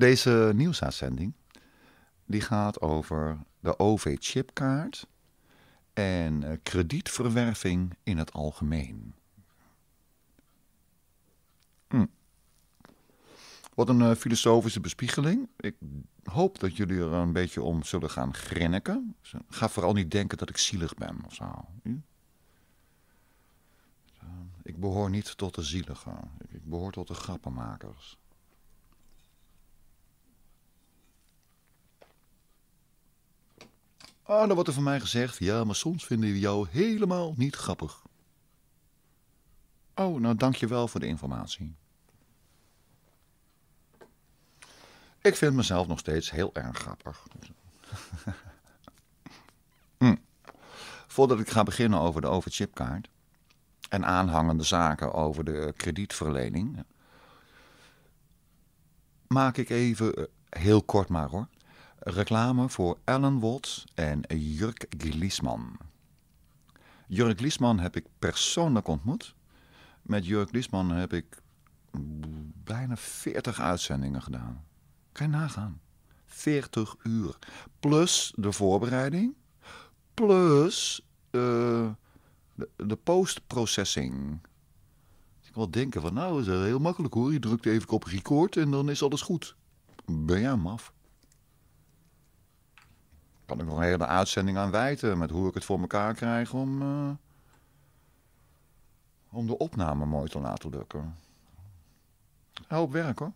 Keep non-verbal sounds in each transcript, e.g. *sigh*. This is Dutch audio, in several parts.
Deze nieuwsuitzending die gaat over de OV-chipkaart en eh, kredietverwerving in het algemeen. Hm. Wat een eh, filosofische bespiegeling. Ik hoop dat jullie er een beetje om zullen gaan grinniken. Dus, eh, ga vooral niet denken dat ik zielig ben of zo. Hm? Ik behoor niet tot de zieligen. Ik behoor tot de grappenmakers. Ah, dan wordt er van mij gezegd, ja, maar soms vinden we jou helemaal niet grappig. Oh, nou dank je wel voor de informatie. Ik vind mezelf nog steeds heel erg grappig. *laughs* Hm. Voordat ik ga beginnen over de overchipkaart en aanhangende zaken over de kredietverlening, maak ik even eh, heel kort maar hoor Reclame voor Ellen Watts en Jurk Gliesman. Jurk Gliesman heb ik persoonlijk ontmoet. Met Jurk Gliesman heb ik bijna 40 uitzendingen gedaan. Kan je nagaan. 40 uur. Plus de voorbereiding. Plus eh, de, de postprocessing. Ik wil denken van nou is dat heel makkelijk hoor. Je drukt even op record en dan is alles goed. Ben jij maf kan ik nog een hele uitzending aan wijten met hoe ik het voor elkaar krijg om, eh, om de opname mooi te laten lukken. Hoop werk hoor.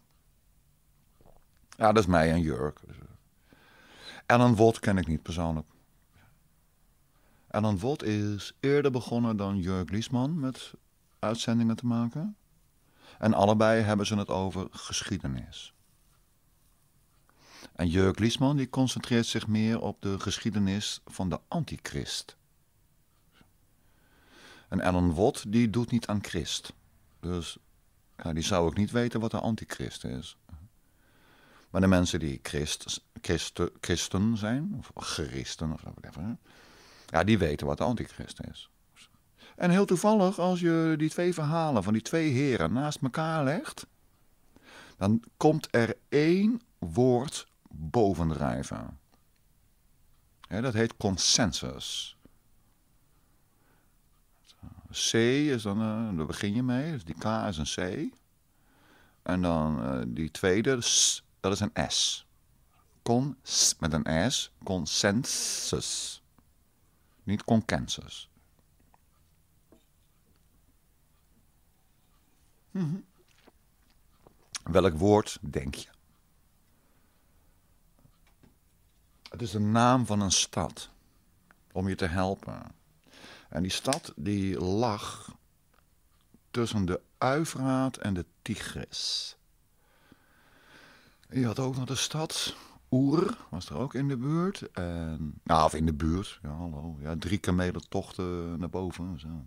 Ja, dat is mij en Jurk. Dus, Ellen eh, Wot ken ik niet persoonlijk. Ellen wot is eerder begonnen dan Jurk Liesman met uitzendingen te maken. En allebei hebben ze het over geschiedenis. En Jurk Liesman die concentreert zich meer op de geschiedenis van de antichrist. En Ellen Watt die doet niet aan Christ. Dus die zou ook niet weten wat de antichrist is. Maar de mensen die Christen, zijn, of geristen of whatever, ja, die weten wat de antichrist is. En heel toevallig, als je die twee verhalen van die twee heren naast elkaar legt, dan komt er één woord bovendrijven. dat heet consensus. C is dan, uh, daar begin je mee, dus die K is een C. En dan eh, die tweede, S, dat is een S. Cons met een S, consensus. Niet consensus. Mhm. Welk woord denk je? Het is de naam van een stad om je te helpen. En die stad die lag tussen de Uifraat en de Tigris. Je had ook nog de stad Oer, was er ook in de buurt. En, nou, of in de buurt, ja, hallo. Ja, drie tochten naar boven. Zo.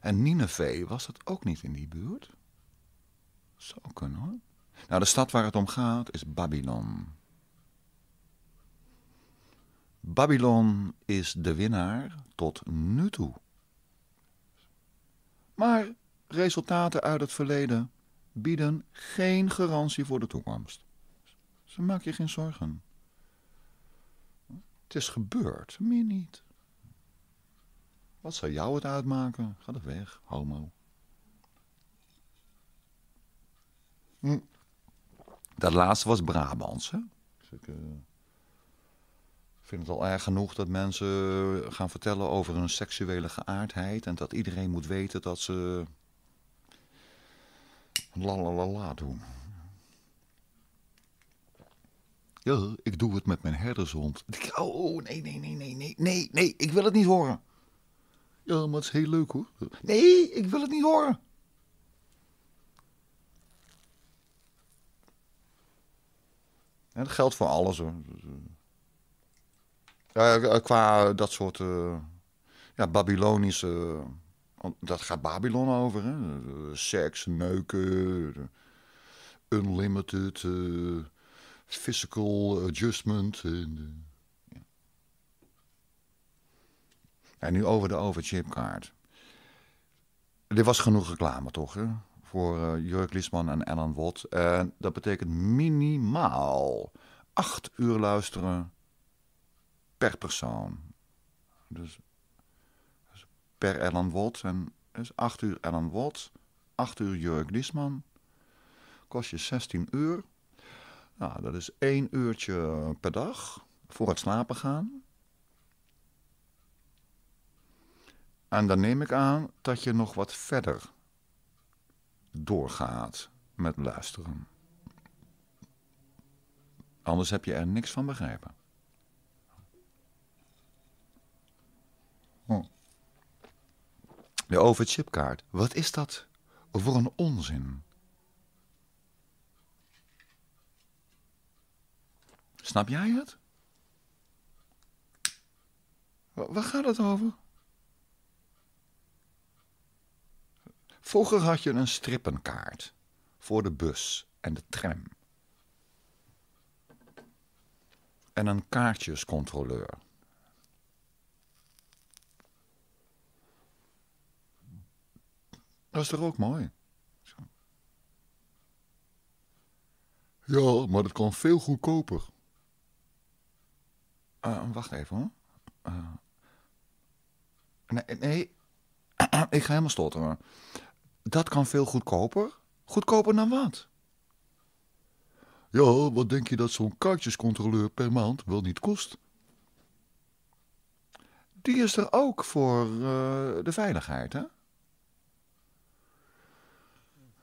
En Nineveh was dat ook niet in die buurt? Zou kunnen hoor. Nou, de stad waar het om gaat is Babylon. Babylon is de winnaar tot nu toe. Maar resultaten uit het verleden bieden geen garantie voor de toekomst. Ze maak je geen zorgen. Het is gebeurd, meer niet. Wat zou jou het uitmaken? Ga er weg, homo. Hm. Dat laatste was Brabantse. Dus eh, ik, vind het al erg genoeg dat mensen eh, gaan vertellen over hun seksuele geaardheid. En dat iedereen moet weten dat ze. la doen. Ja, ik doe het met mijn herdershond. Oh, oh, nee, nee, nee, nee, nee, nee, nee, ik wil het niet horen. Ja, maar het is heel leuk hoor. Nee, ik wil het niet horen. En dat geldt voor alles Ja, eh, eh, qua dat soort eh, ja, Babylonische. dat gaat Babylon over. Hè? Seks, neuken, unlimited, physical adjustment. En, ja. nu over de overchipkaart. Dit was genoeg reclame, toch? Hè? voor eh, Jurk Liesman en Ellen Watt. En eh, dat betekent minimaal acht uur luisteren per persoon. Dus, dus per Ellen Watt. En dus acht uur Ellen Watt, acht uur Jurk Liesman. Kost je 16 uur. Nou, dat is één uurtje per dag voor het slapen gaan. En dan neem ik aan dat je nog wat verder doorgaat met luisteren. Anders heb je er niks van begrepen. Oh. De overchipkaart, wat is dat voor een onzin? Snap jij het? Waar gaat het over? Vroeger had je een strippenkaart voor de bus en de tram. En een kaartjescontroleur. Dat is toch ook mooi? Ja, maar dat kan veel goedkoper. Eh, wacht even hoor. Eh, nee, nee. *clears throat* ik ga helemaal stotteren. Dat kan veel goedkoper. Goedkoper dan wat? Ja, wat denk je dat zo'n kaartjescontroleur per maand wel niet kost? Die is er ook voor eh, de veiligheid, hè?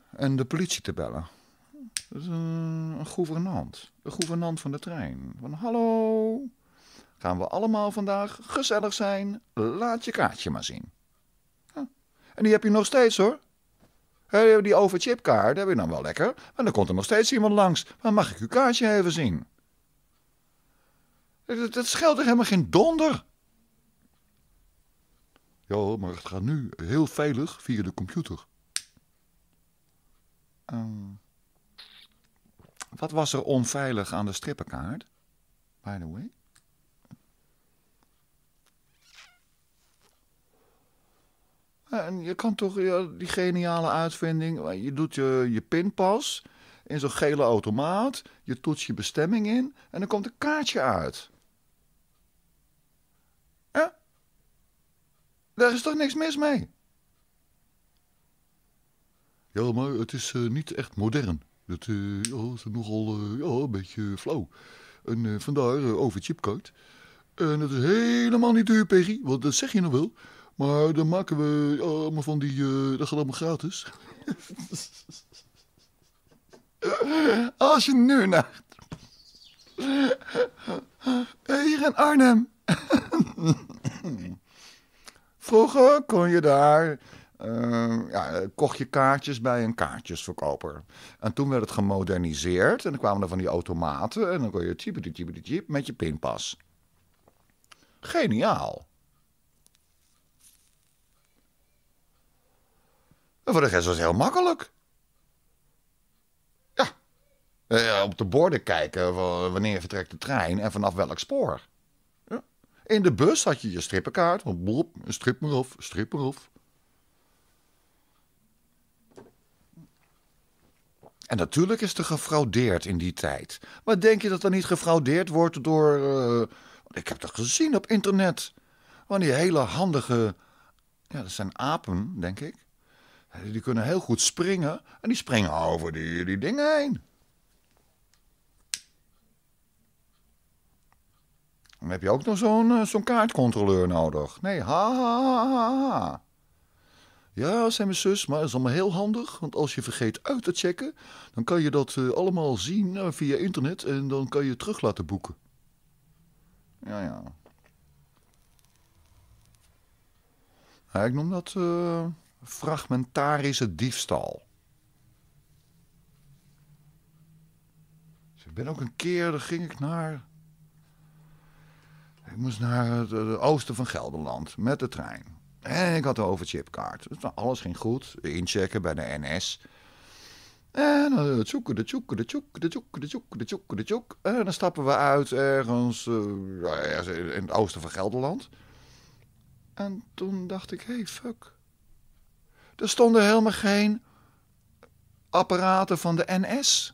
En de politie te bellen. Dat is een, gouvernant. Een gouvernant van de trein. Van hallo, gaan we allemaal vandaag gezellig zijn? Laat je kaartje maar zien. En die heb je nog steeds hoor. Eh, die overchipkaart heb je dan nou wel lekker, En dan komt er nog steeds iemand langs. Maar mag ik uw kaartje even zien? Dat, scheelt er helemaal geen donder. Ja, maar het gaat nu heel veilig via de computer. Ehm, wat was er onveilig aan de strippenkaart? By the way. En je kan toch die geniale uitvinding. Je doet je, pinpas in zo'n gele automaat. Je toetst je bestemming in. En dan komt een kaartje uit. Ja? Daar is toch niks mis mee? Ja, maar het is eh, niet echt modern. Dat eh, is nogal eh, ja, een beetje flauw. En vandaar over chipkaart. En het is helemaal niet duur, Peggy. Want dat zeg je nog wel. Maar dan maken we allemaal van die. Uh, dat gaat allemaal gratis. Als je nu naar. Eh, hier in Arnhem. Vroeger kon je daar. Eh, ja, kocht je kaartjes bij een kaartjesverkoper. En toen werd het gemoderniseerd. En dan kwamen er van die automaten. En dan kon je tjiep, tjiep, tjiep met je pinpas. Geniaal. En voor de rest was het heel makkelijk. Ja. Eh, op de borden kijken wanneer vertrekt de trein en vanaf welk spoor. Ja. In de bus had je je strippenkaart. Boep, strip maar af, strip maar af. En natuurlijk is er gefraudeerd in die tijd. Maar denk je dat er niet gefraudeerd wordt door... Eh, ik heb dat gezien op internet. Van die hele handige... Ja, dat zijn apen, denk ik. Die kunnen heel goed springen en die springen over die, die dingen heen. Dan heb je ook nog zo'n eh, zo'n kaartcontroleur nodig. Nee, ha, ha, ha, ha. Ja, zei mijn zus, maar dat is allemaal heel handig. Want als je vergeet uit te checken, dan kan je dat eh, allemaal zien eh, via internet en dan kan je het terug laten boeken. Ja, ja. ik noem dat fragmentarische diefstal. Dus ik ben ook een keer, daar ging ik naar... Ik moest naar het, eh, oosten van Gelderland met de trein. En ik had de overchipkaart. Dus nou, alles ging goed. Inchecken bij de NS. En dan eh, tjoeken, de tjoeken, de tjoeken, de tjoeken, de tjoeken, de tjoeken, de En dan stappen we uit ergens eh, nou in het oosten van Gelderland. En toen dacht ik, hey, fuck. Er stonden helemaal geen apparaten van de NS.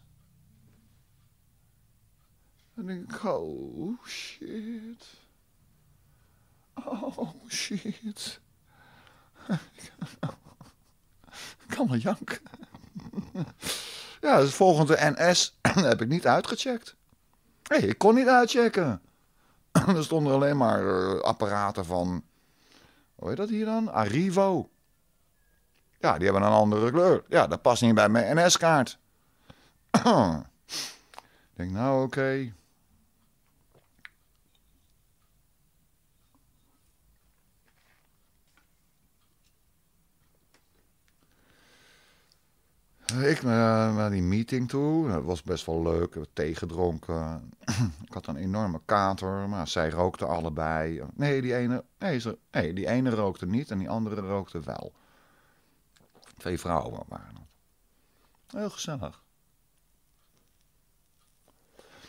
En ik, oh shit. Oh shit. Ik kan wel janken. Ja, dus volgens de NS heb ik niet uitgecheckt. Hé, hey, ik kon niet uitchecken. Er stonden alleen maar eh, apparaten van. Hoe heet dat hier dan? Arrivo. Ja, die hebben een andere kleur. Ja, dat past niet bij mijn NS-kaart. ik denk, nou oké. Ik eh, naar die meeting toe. Dat was best wel leuk. Ik heb thee gedronken. *clears throat* ik had een enorme kater. Maar zij rookten allebei. Nee, die ene, nee, die ene rookte niet en die andere rookte wel. Twee vrouwen waren dat. Heel gezellig.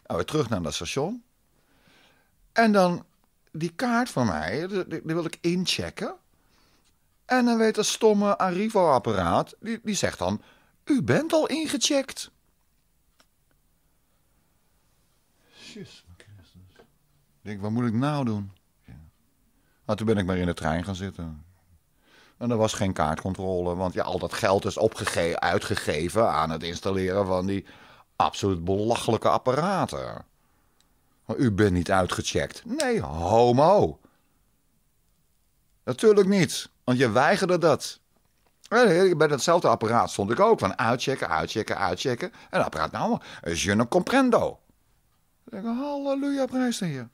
Nou, weer terug naar dat station. En dan die kaart van mij, die, wil ik inchecken. En dan weet dat stomme Arrivo-apparaat, die, die zegt dan... U bent al ingecheckt. Jezus Ik denk, wat moet ik nou doen? Nou, toen ben ik maar in de trein gaan zitten. En er was geen kaartcontrole, want ja, al dat geld is opgege- uitgegeven aan het installeren van die absoluut belachelijke apparaten. Maar u bent niet uitgecheckt. Nee, homo. Natuurlijk niet, want je weigerde dat. Eh, bij datzelfde apparaat stond ik ook van uitchecken, uitchecken, uitchecken. En apparaat nou, eh, je ne comprendo. Ik denk, halleluja, prijs de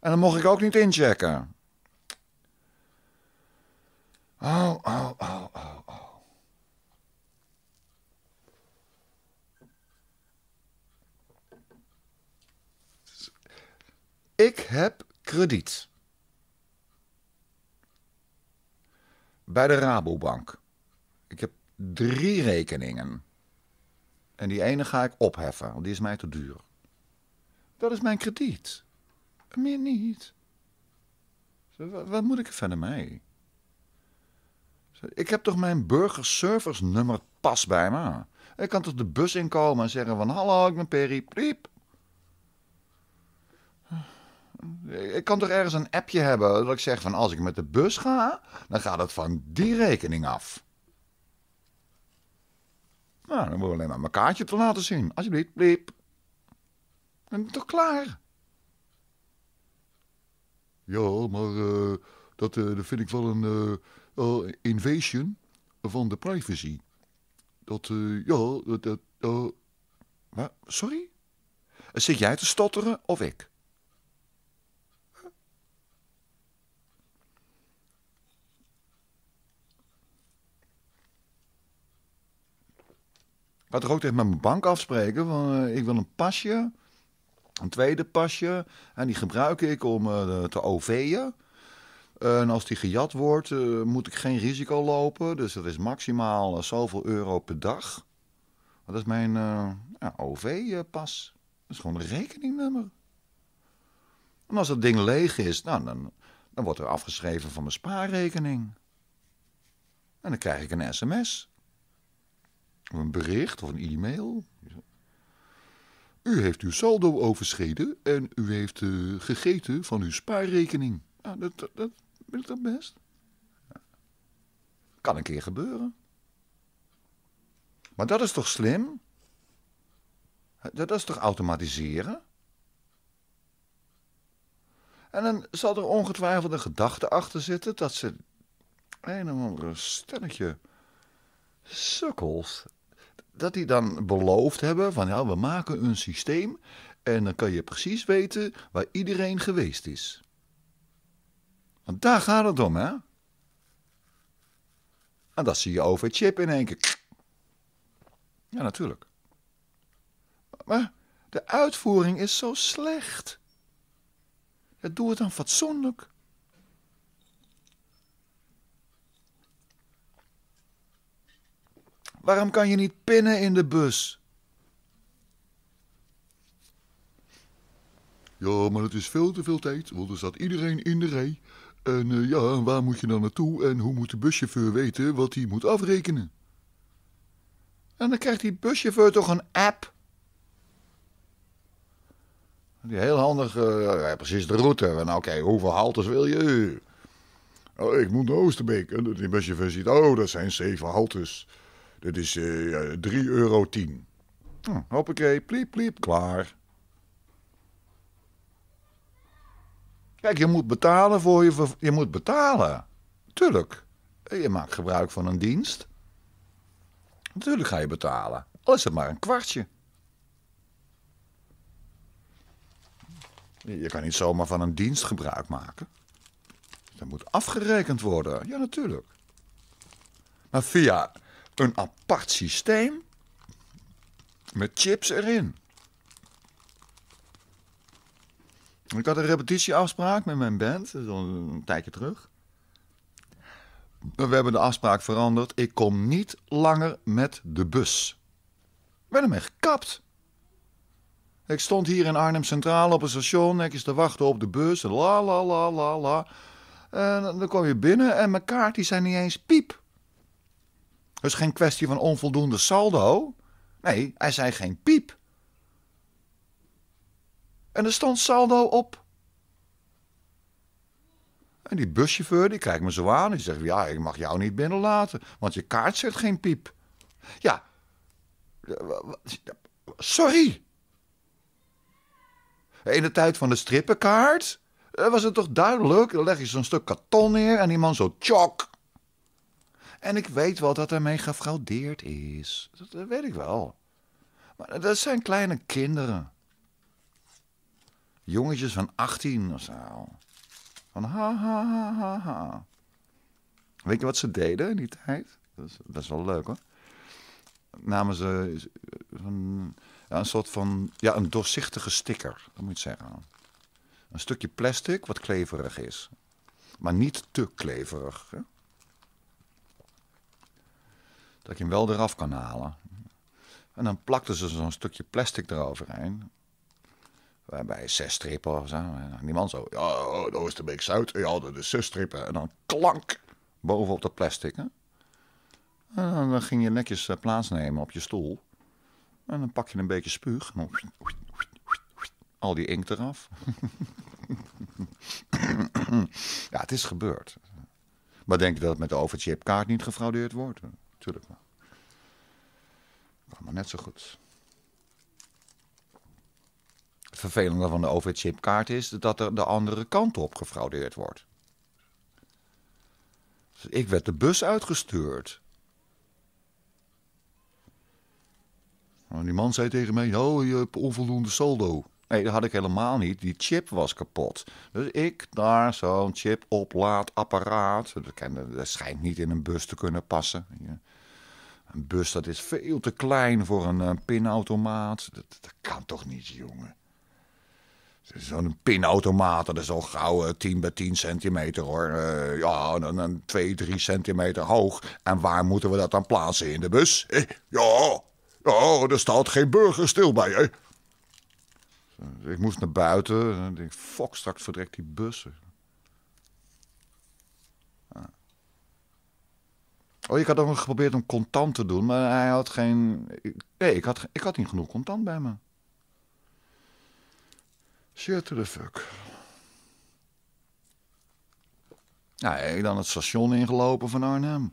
En dan mocht ik ook niet inchecken. Oh, oh, oh, oh, oh. Ik heb krediet. Bij de Rabobank. Ik heb drie rekeningen. En die ene ga ik opheffen, want die is mij te duur. Dat is mijn krediet. Meer niet. Wat moet ik er verder mee? Ik heb toch mijn burgerservice-nummer pas bij me? Ik kan toch de bus inkomen en zeggen van... Hallo, ik ben Perry. Pliep. Ik kan toch ergens een appje hebben dat ik zeg van... Als ik met de bus ga, dan gaat het van die rekening af. Nou, dan moet ik alleen maar mijn kaartje te laten zien. Alsjeblieft, pliep. Dan ben ik toch klaar? Ja, maar eh, dat, eh, dat vind ik wel een... Eh, uh, invasion van de privacy. Dat, uh, ja, dat... Eh, sorry? Zit jij te stotteren of ik? Ik had er ook tegen met mijn bank afspreken. Want ik wil een pasje, een tweede pasje. En die gebruik ik om te OV'en en als die gejat wordt, eh, moet ik geen risico lopen. Dus dat is maximaal eh, zoveel euro per dag. Dat is mijn eh, ja, OV-pas. Dat is gewoon een rekeningnummer. En als dat ding leeg is, nou, dan, dan wordt er afgeschreven van mijn spaarrekening. En dan krijg ik een sms. Of een bericht of een e-mail. U heeft uw saldo overschreden en u heeft gegeten van uw spaarrekening. Ja, nou, dat, dat, wil ik dat best? Kan een keer gebeuren. Maar dat is toch slim? Dat is toch automatiseren? En dan zal er ongetwijfeld een gedachte achter zitten dat ze een of andere stelletje sukkels, dat die dan beloofd hebben van ja, we maken een systeem en dan kan je precies weten waar iedereen geweest is daar gaat het om, hè? En dat zie je over het chip in één keer. Ja, natuurlijk. Maar de uitvoering is zo slecht. Ja, doe het dan fatsoenlijk. Waarom kan je niet pinnen in de bus? Ja, maar het is veel te veel tijd, want er staat iedereen in de rij. En eh, ja, waar moet je dan naartoe en hoe moet de buschauffeur weten wat hij moet afrekenen? En dan krijgt die buschauffeur toch een app? Die heel handig, eh, precies de route. En oké, hoeveel haltes wil je? Oh, ik moet naar Oosterbeek. En die buschauffeur ziet, oh, dat zijn zeven haltes. Dat is uh, eh, 3,10 euro. Hm, hoppakee, pliep, pliep, klaar. Kijk, je moet betalen voor je. Je moet betalen. Tuurlijk. Je maakt gebruik van een dienst. Natuurlijk ga je betalen. Al is het maar een kwartje. Je kan niet zomaar van een dienst gebruik maken. Dat moet afgerekend worden. Ja, natuurlijk. Maar via een apart systeem met chips erin. Ik had een repetitieafspraak met mijn band, een tijdje terug. We hebben de afspraak veranderd. Ik kom niet langer met de bus. Ik ben ermee gekapt. Ik stond hier in Arnhem Centraal op een station, netjes te wachten op de bus. La la la la la. En dan kom je binnen en mijn kaart die zijn niet eens piep. Het is geen kwestie van onvoldoende saldo. Nee, hij zei geen piep. En er stond saldo op. En die buschauffeur die kijkt me zo aan. Die zegt, ja, ik mag jou niet binnenlaten. Want je kaart zegt geen piep. Ja. Sorry. In de tijd van de strippenkaart eh, was het toch duidelijk. Dan leg je zo'n stuk karton neer en die man zo tjok. En ik weet wel dat ermee gefraudeerd is. Dat, weet ik wel. Maar dat zijn kleine kinderen jongetjes van 18 of zo. Van ha, ha, ha, ha, ha. Weet je wat ze deden in die tijd? Dat is wel leuk hoor. Namen ze een, een soort van, ja, een doorzichtige sticker, dat moet je zeggen. Een stukje plastic wat kleverig is. Maar niet te kleverig. Hè? Dat je hem wel eraf kan halen. En dan plakten ze zo'n stukje plastic eroverheen. Eh, bij zes strippen of zo. En die man zo, ja, oh, de Oosterbeek Zuid, ja, dat is zes strippen. En dan klank bovenop de plastic. Hè? En dan ging je netjes eh, plaatsnemen op je stoel. En dan pak je een beetje spuug. Al die inkt eraf. *laughs* ja, het is gebeurd. Maar denk je dat het met de overchipkaart niet gefraudeerd wordt? Tuurlijk wel. maar net zo goed vervelende van de chipkaart is dat er de andere kant op gefraudeerd wordt. Dus ik werd de bus uitgestuurd. En nou, die man zei tegen mij: Oh, je hebt onvoldoende saldo. Nee, dat had ik helemaal niet. Die chip was kapot. Dus ik daar zo'n chip oplaadapparaat. Dat schijnt niet in een bus te kunnen passen. Een bus dat is veel te klein voor een, eh, pinautomaat. dat kan toch niet, jongen? Zo'n pinautomaat, dat is al gauw 10 eh, bij 10 centimeter hoor. Uh, ja, en dan 2, 3 centimeter hoog. En waar moeten we dat dan plaatsen in de bus? Eh, ja, ja, er staat geen burger stil bij. Hè? Ik moest naar buiten en ik fok, straks vertrekt die bussen. Ah. Oh, ik had ook geprobeerd om contant te doen, maar hij had geen... Nee, ik had, ik had niet genoeg contant bij me to the fuck. Nou, ik dan het station ingelopen van Arnhem.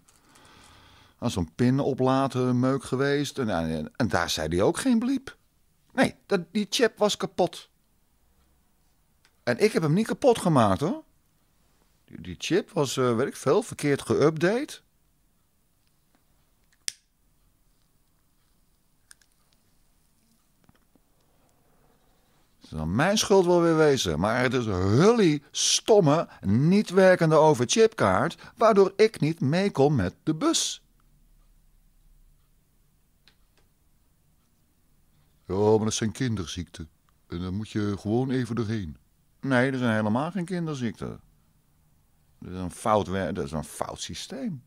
Als zo'n pin oplaten, meuk geweest. En, en, daar zei hij ook geen bliep. Nee, dat, die chip was kapot. En ik heb hem niet kapot gemaakt hoor. Die, die chip was, uh, weet ik veel, verkeerd geüpdate. zal mijn schuld wel weer wezen, maar het is hully stomme, niet werkende overchipkaart, waardoor ik niet meekom met de bus. Oh, maar dat zijn kinderziekten. En dan moet je gewoon even doorheen. Nee, dat zijn helemaal geen kinderziekten. Dat is een fout, dat is een fout systeem.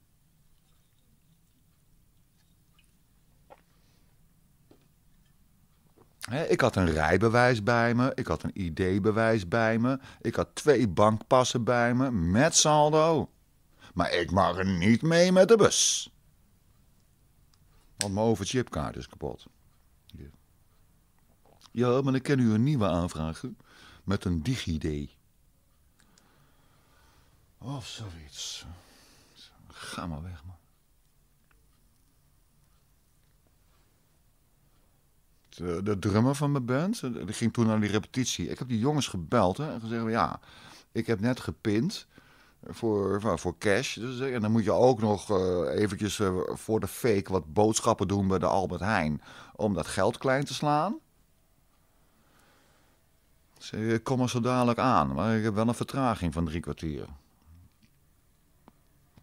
ik had een rijbewijs bij me, ik had een ID-bewijs bij me, ik had twee bankpassen bij me met saldo. Maar ik mag er niet mee met de bus. Want mijn overchipkaart is kapot. Ja, maar ik ken u een nieuwe aanvragen met een DigiD. Of zoiets. Ga maar weg, man. Eh, de, drummer van mijn band, die ging toen naar die repetitie. Ik heb die jongens gebeld hè, en gezegd, ja, ik heb net gepint voor, nou, voor cash. Dus, eh, en dan moet je ook nog uh, eventjes voor de fake wat boodschappen doen bij de Albert Heijn. Om dat geld klein te slaan. Ze ik kom er zo dadelijk aan, maar ik heb wel een vertraging van drie kwartier.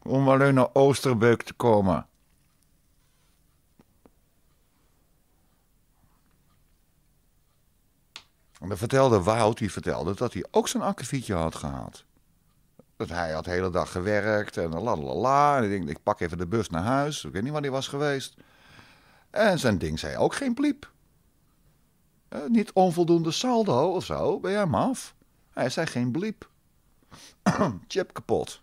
Om alleen naar Oosterbeuk te komen. En dan vertelde Wout, die vertelde dat hij ook zijn akkefietje had gehad. Dat hij had de hele dag gewerkt en la. En ik denk, ik pak even de bus naar huis. Ik weet niet waar hij was geweest. En zijn ding zei ook geen pliep. Eh, niet onvoldoende saldo of zo, ben jij maf? Hij zei geen bliep. *clears throat* Chip kapot.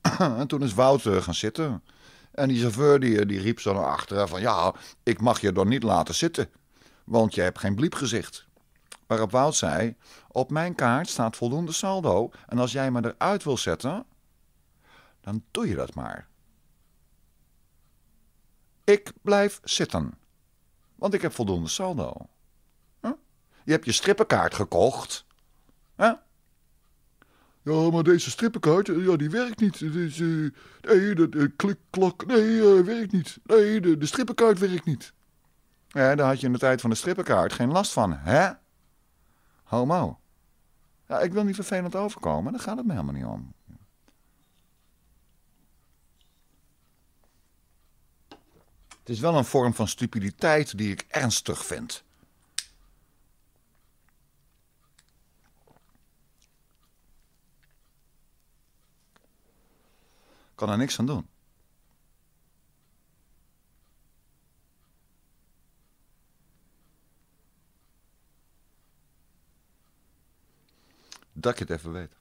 *clears throat* en toen is Wout eh, gaan zitten. En die chauffeur die, eh, die riep zo naar achteren van... Ja, ik mag je dan niet laten zitten. Want je hebt geen bliep gezicht. Waarop Wout zei: Op mijn kaart staat voldoende saldo. En als jij me eruit wil zetten, dan doe je dat maar. Ik blijf zitten, want ik heb voldoende saldo. Je hebt je strippenkaart gekocht. Ja, maar deze strippenkaart, eh, ja, die werkt niet. Eh, nee, de, klik, klak, nee, eh, werkt niet. Nee, de, strippenkaart werkt niet. Ja, daar had je in de tijd van de strippenkaart geen last van, hè? homo. Ja, ik wil niet vervelend overkomen, daar gaat het me helemaal niet om. Het is wel een vorm van stupiditeit die ik ernstig vind. Ik kan er niks aan doen. Dat ik het even weet.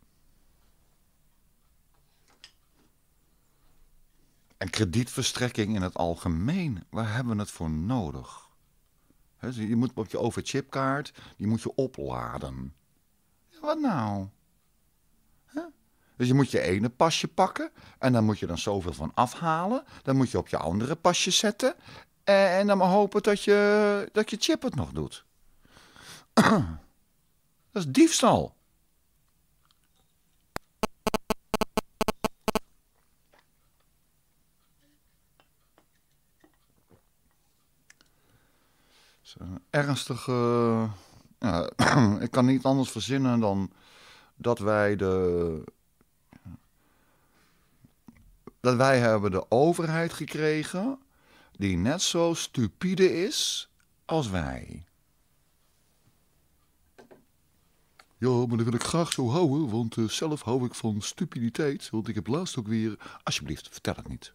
En kredietverstrekking in het algemeen, waar hebben we het voor nodig? Dus je moet op je overchipkaart, die moet je opladen. Ja, wat nou? Dus je moet je ene pasje pakken en dan moet je dan zoveel van afhalen. Dan moet je op je andere pasje zetten en, dan maar hopen dat je, dat je chip het nog doet. *clears throat* dat is diefstal. ernstige. Ja, *clears throat* ik kan niet anders verzinnen dan dat wij de. Dat wij hebben de overheid gekregen die net zo stupide is als wij. Ja, maar dat wil ik graag zo houden, want eh, zelf hou ik van stupiditeit. Want ik heb laatst ook weer... Alsjeblieft, vertel het niet.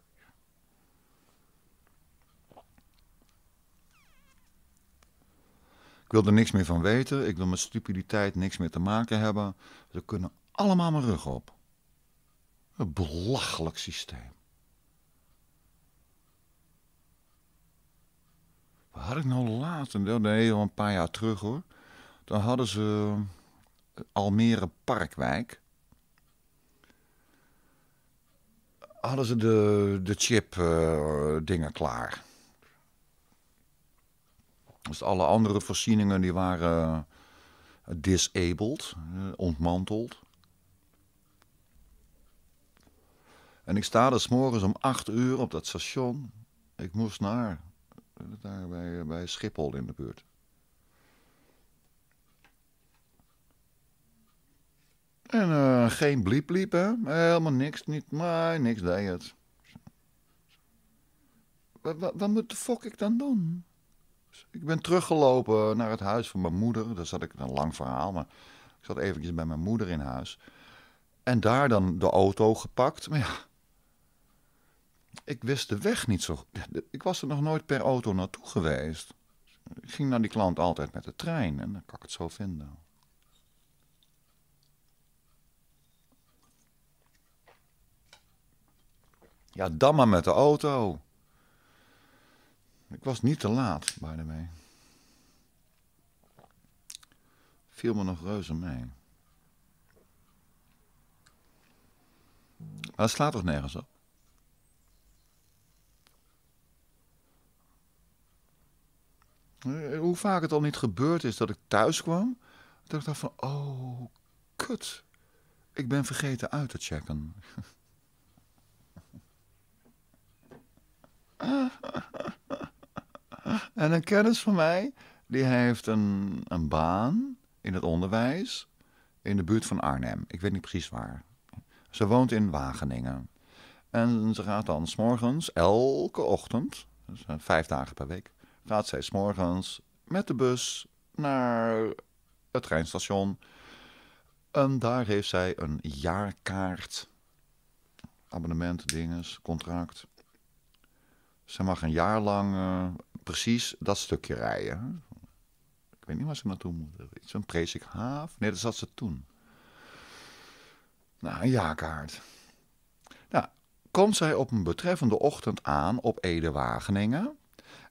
Ik wil er niks meer van weten. Ik wil met stupiditeit niks meer te maken hebben. Ze kunnen allemaal mijn rug op. Een belachelijk systeem. Waar had ik nou laat? Nee, al een paar jaar terug hoor. Dan hadden ze eh, Almere Parkwijk. Hadden ze de, de chip eh, dingen klaar. Dus alle andere voorzieningen die waren eh, disabled, eh, ontmanteld. En ik sta dus morgens om acht uur op dat station. Ik moest naar, eh, daar bij, bij Schiphol in de buurt. En geen bliep liep, hè? Helemaal niks, niet maar niks deed het. Wat, wat, wat moet de fuck ik dan doen? Dus ik ben teruggelopen naar het huis van mijn moeder. Daar zat ik een lang verhaal, maar ik zat eventjes bij mijn moeder in huis. En daar dan de auto gepakt. Maar ja, ik wist de weg niet zo. Ik was er nog nooit per auto naartoe geweest. Ik ging naar die klant altijd met de trein en dan kan ik het zo vinden. Ja, dan maar met de auto. Ik was niet te laat, by the Viel me nog reuze mee. Maar dat slaat toch nergens op? Eh, hoe vaak het al niet gebeurd is dat ik thuis kwam, dat ik dacht van, oh, kut. Ik ben vergeten uit te checken. *laughs* En een kennis van mij, die heeft een, een baan in het onderwijs in de buurt van Arnhem. Ik weet niet precies waar. Ze woont in Wageningen. En ze gaat dan s'morgens, elke ochtend, dus, eh, vijf dagen per week, gaat zij s'morgens met de bus naar het treinstation. En daar heeft zij een jaarkaart. Abonnement, dinges, contract. Ze mag een jaar lang eh, precies dat stukje rijden. Ik weet niet waar ze naartoe moeten. Iets van Presikhaaf. Nee, dat zat ze toen. Nou, een jaarkaart. Nou, komt zij op een betreffende ochtend aan op Ede-Wageningen.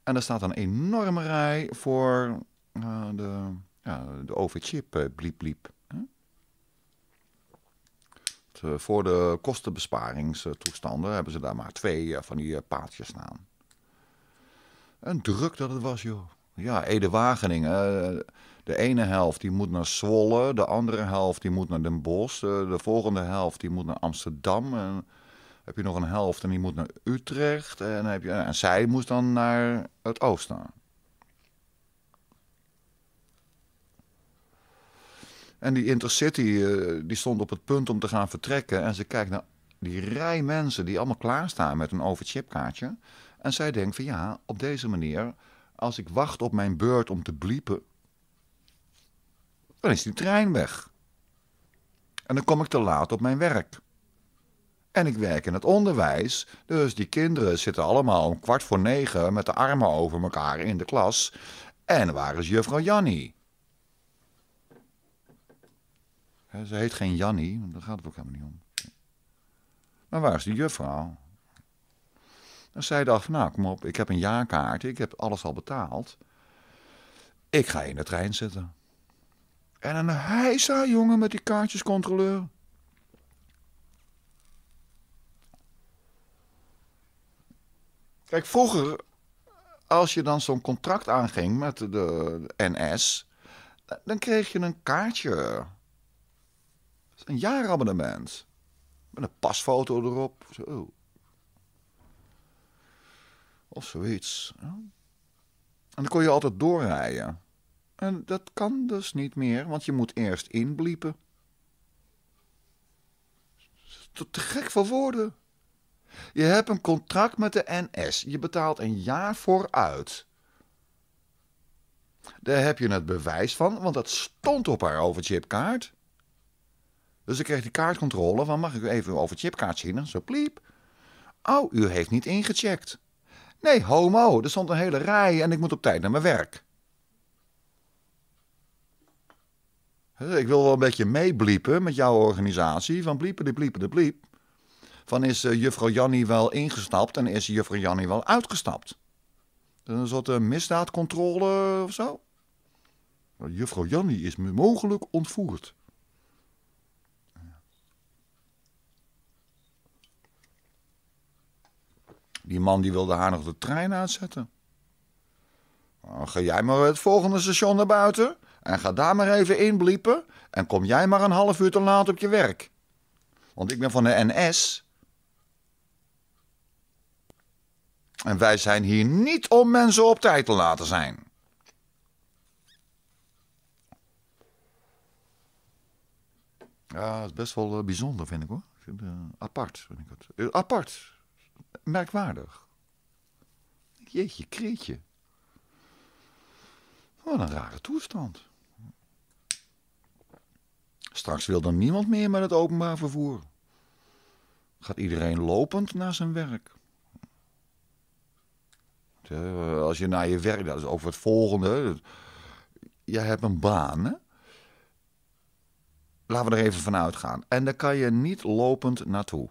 En er staat een enorme rij voor uh, de, ja, de overchip eh, bliep bliep. voor de kostenbesparingstoestanden hebben ze daar maar twee eh, van die paadjes staan. Een druk dat het was, joh. Ja, Ede Wageningen. Eh, de ene helft die moet naar Zwolle, de andere helft die moet naar Den Bosch, eh, de, volgende helft die moet naar Amsterdam. En heb je nog een helft en die moet naar Utrecht. En, heb je, en zij moest dan naar het oosten. En die Intercity eh, die stond op het punt om te gaan vertrekken. En ze kijkt naar die rij mensen die allemaal klaarstaan met een overchipkaartje. En zij denkt van ja, op deze manier, als ik wacht op mijn beurt om te bliepen, dan is die trein weg. En dan kom ik te laat op mijn werk. En ik werk in het onderwijs, dus die kinderen zitten allemaal om kwart voor negen met de armen over elkaar in de klas. En waar is juffrouw Jannie? Ze heet geen Jannie, daar gaat het ook helemaal niet om. Maar waar is die juffrouw? En zij dacht nou, kom op, ik heb een jaarkaart, ik heb alles al betaald. Ik ga in de trein zitten. En een zou, jongen met die kaartjescontroleur. Kijk, vroeger, als je dan zo'n contract aanging met de NS, dan kreeg je een kaartje. Een jaarabonnement. Met een pasfoto erop. Zo of zoiets. En dan kon je altijd doorrijden. En dat kan dus niet meer, want je moet eerst inbliepen. Te gek voor woorden. Je hebt een contract met de NS. Je betaalt een jaar vooruit. Daar heb je het bewijs van, want dat stond op haar overchipkaart. Dus ik kreeg die kaartcontrole van, mag ik u even uw overchipkaart zien? Zo pliep. Oh, u heeft niet ingecheckt. Nee, homo. Er stond een hele rij en ik moet op tijd naar mijn werk. Ik wil wel een beetje meebliepen met jouw organisatie. Van bliepen de bliepen de bliep. Van is uh, juffrouw Jannie wel ingestapt en is juffrouw Jannie wel uitgestapt? Een soort eh, misdaadcontrole of zo? Juffrouw Janni is mogelijk ontvoerd. Die man die wilde haar nog de trein uitzetten. Nou, ga jij maar het volgende station naar buiten en ga daar maar even inbliepen en kom jij maar een half uur te laat op je werk. Want ik ben van de NS. En wij zijn hier niet om mensen op tijd te laten zijn. Ja, het is best wel eh, bijzonder, vind ik hoor. Eh, apart, vind ik het. Eh, apart merkwaardig. Jeetje, kreetje. Wat een rare toestand. Straks wil dan niemand meer met het openbaar vervoer. Gaat iedereen lopend naar zijn werk. Als je naar je werk, dat is over het volgende. Jij hebt een baan, hè? Laten we er even van uitgaan. En daar kan je niet lopend naartoe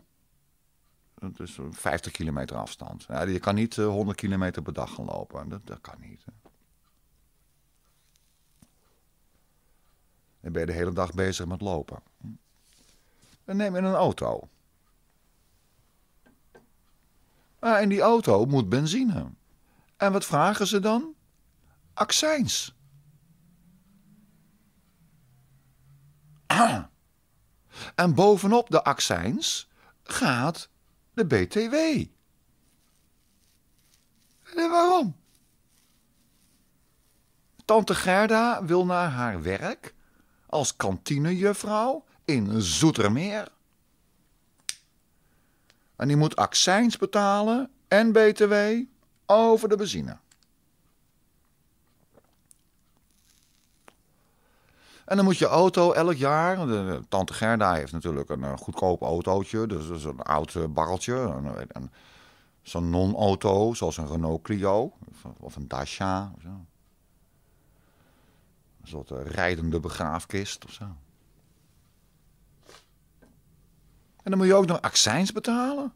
is 50 kilometer afstand. Ja, je kan niet 100 eh, kilometer per dag gaan lopen. Dat, dat kan niet. Hè. Dan ben je de hele dag bezig met lopen. Dan neem je een auto. Maar in die auto moet benzine. En wat vragen ze dan? Accijns. *clears throat* En bovenop de accijns gaat de BTW. En waarom? Tante Gerda wil naar haar werk als kantinejuffrouw in Zoetermeer. En die moet accijns betalen en BTW over de benzine. En dan moet je auto elk jaar. De, eh, tante Gerda heeft natuurlijk een, eh, goedkoop autootje. Dus, een oud barretje eh, barreltje. Een, Zo'n non-auto, zoals een Renault Clio of een Dacia. Of zo. Een soort rijdende begraafkist of zo. En dan moet je ook nog accijns betalen.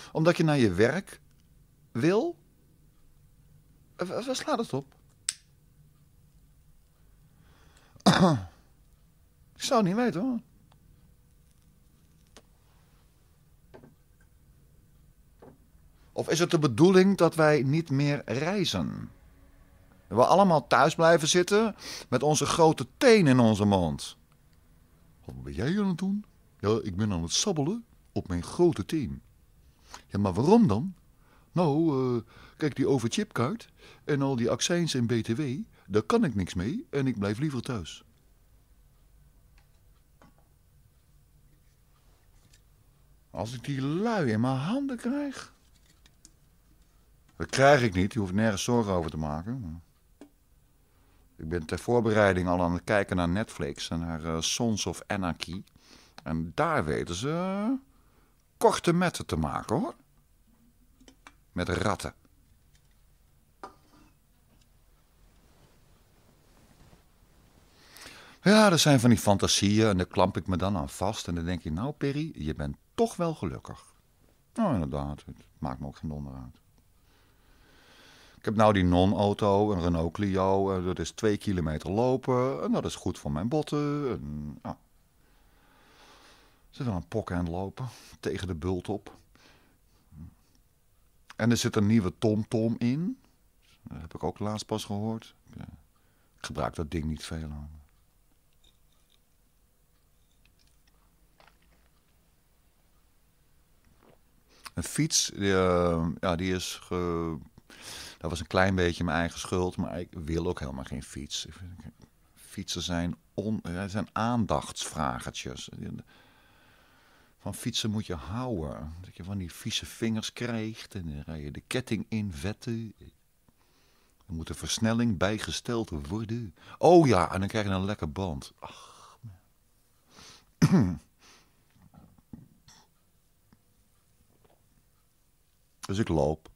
*clears throat* Omdat je naar je werk wil. Waar slaat het op? ik zou het niet weten hoor. Of is het de bedoeling dat wij niet meer reizen? Dat we allemaal thuis blijven zitten met onze grote teen in onze mond. Wat ben jij aan het doen? Ja, ik ben aan het sabbelen op mijn grote teen. Ja, maar waarom dan? Nou, eh, kijk die overchipkaart en al die accijns en btw. Daar kan ik niks mee en ik blijf liever thuis. Als ik die lui in mijn handen krijg. Dat krijg ik niet, je hoeft nergens zorgen over te maken. Ik ben ter voorbereiding al aan het kijken naar Netflix en naar eh, Sons of Anarchy. En daar weten ze eh, korte metten te maken hoor. Met ratten. Ja, dat zijn van die fantasieën en daar klamp ik me dan aan vast. En dan denk ik, nou Perry, je bent toch wel gelukkig. Nou, inderdaad, het maakt me ook geen donder uit. Ik heb nou die non-auto, een Renault Clio, eh, dat is twee kilometer lopen en dat is goed voor mijn botten. En, Zit wel een pokken lopen, tegen de bult op. En er zit een nieuwe TomTom -tom in. Dat heb ik ook laatst pas gehoord. Ik eh, gebruik dat ding niet veel aan. Een fiets, die, ehm, ja, die is. Ge... Dat was een klein beetje mijn eigen schuld, maar ik wil ook helemaal geen fiets. Fietsen zijn, on... zijn aandachtsvragertjes. Van fietsen moet je houden. Dat je van die vieze vingers krijgt en dan rij je de ketting invetten. Er moet de versnelling bijgesteld worden. Oh ja, en dan krijg je een lekker band. Ach. *clears throat* Dus ik loop.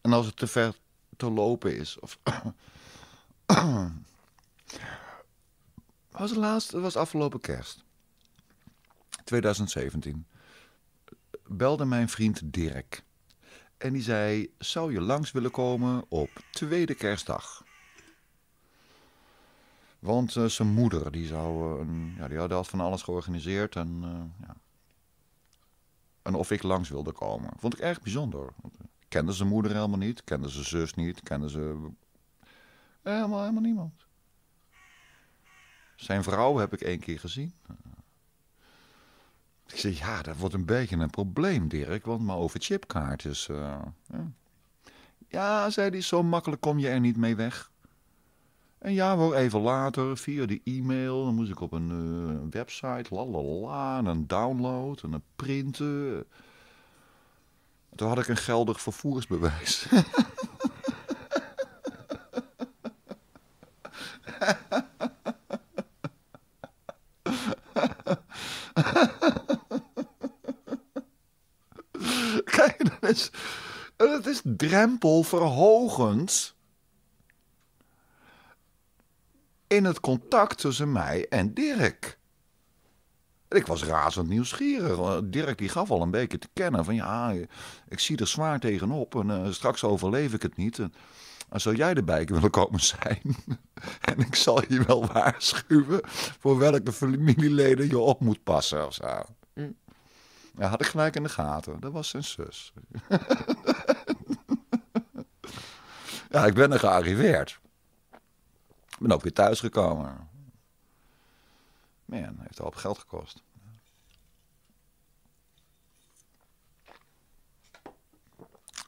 en als het te ver te lopen is. Of was het laatste, was afgelopen kerst. 2017. Belde mijn vriend Dirk. En die zei: Zou je langs willen komen op tweede kerstdag? Want eh, zijn moeder, die, zou, eh, ja, die had van alles georganiseerd. En eh, ja, en of ik langs wilde komen. Vond ik erg bijzonder. Eh, kende zijn moeder helemaal niet, kende zijn zus niet, kende ze. Helemaal, helemaal niemand. Zijn vrouw heb ik één keer gezien. Ik zei, ja, dat wordt een beetje een probleem, Dirk, want maar over chipkaart is... Eh, ja. ja, zei hij, zo makkelijk kom je er niet mee weg. En ja hoor, even later, via de e-mail, dan moest ik op eh, een website, lalala, en een download en een printen. Toen had ik een geldig vervoersbewijs. *laughs* Kijk, dat is, dat is drempelverhogend. in het contact tussen mij en Dirk. Ik was razend nieuwsgierig. Eh, Dirk die gaf al een beetje te kennen van ja, ik zie er zwaar tegenop en eh, straks overleef ik het niet. En, zou jij erbij willen komen zijn? *laughs* en ik zal je wel waarschuwen voor welke familieleden je op moet passen of zo. Mm. Ja, had ik gelijk in de gaten. Dat was zijn zus. *laughs* ja, ik ben er gearriveerd ben ook weer thuisgekomen. Man, heeft al op geld gekost.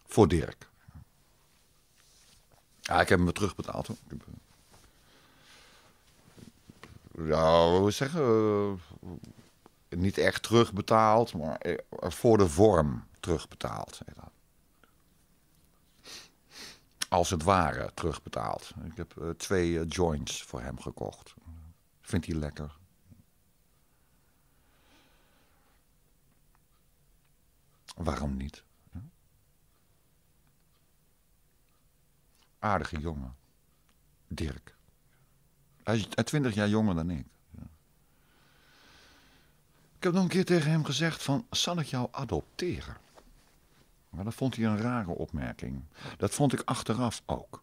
Voor Dirk. Ja, ik heb hem terugbetaald. Hoor. Eh, ja, hoe zeggen? Eh, niet echt terugbetaald, maar eh, voor de vorm terugbetaald. zeg dat als het ware terugbetaald. Ik heb eh, twee eh, joints voor hem gekocht. Vindt hij lekker. Waarom niet? Aardige jongen. Dirk. Hij is twintig jaar jonger dan ik. Ik heb nog een keer tegen hem gezegd van, zal ik jou adopteren? Maar dat vond hij een rare opmerking. Dat vond ik achteraf ook. *laughs*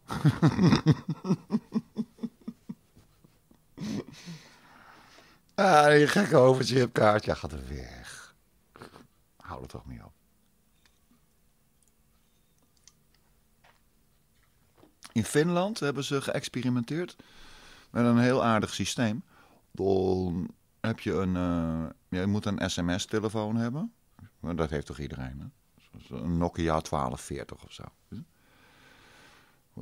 ah, die gekke kaart. ja, gaat er weg. Hou er toch mee op. In Finland hebben ze geëxperimenteerd met een heel aardig systeem. Dan heb je een, eh, je moet een sms-telefoon hebben. Maar dat heeft toch iedereen, hè? Een Nokia 1240 of zo. Hm?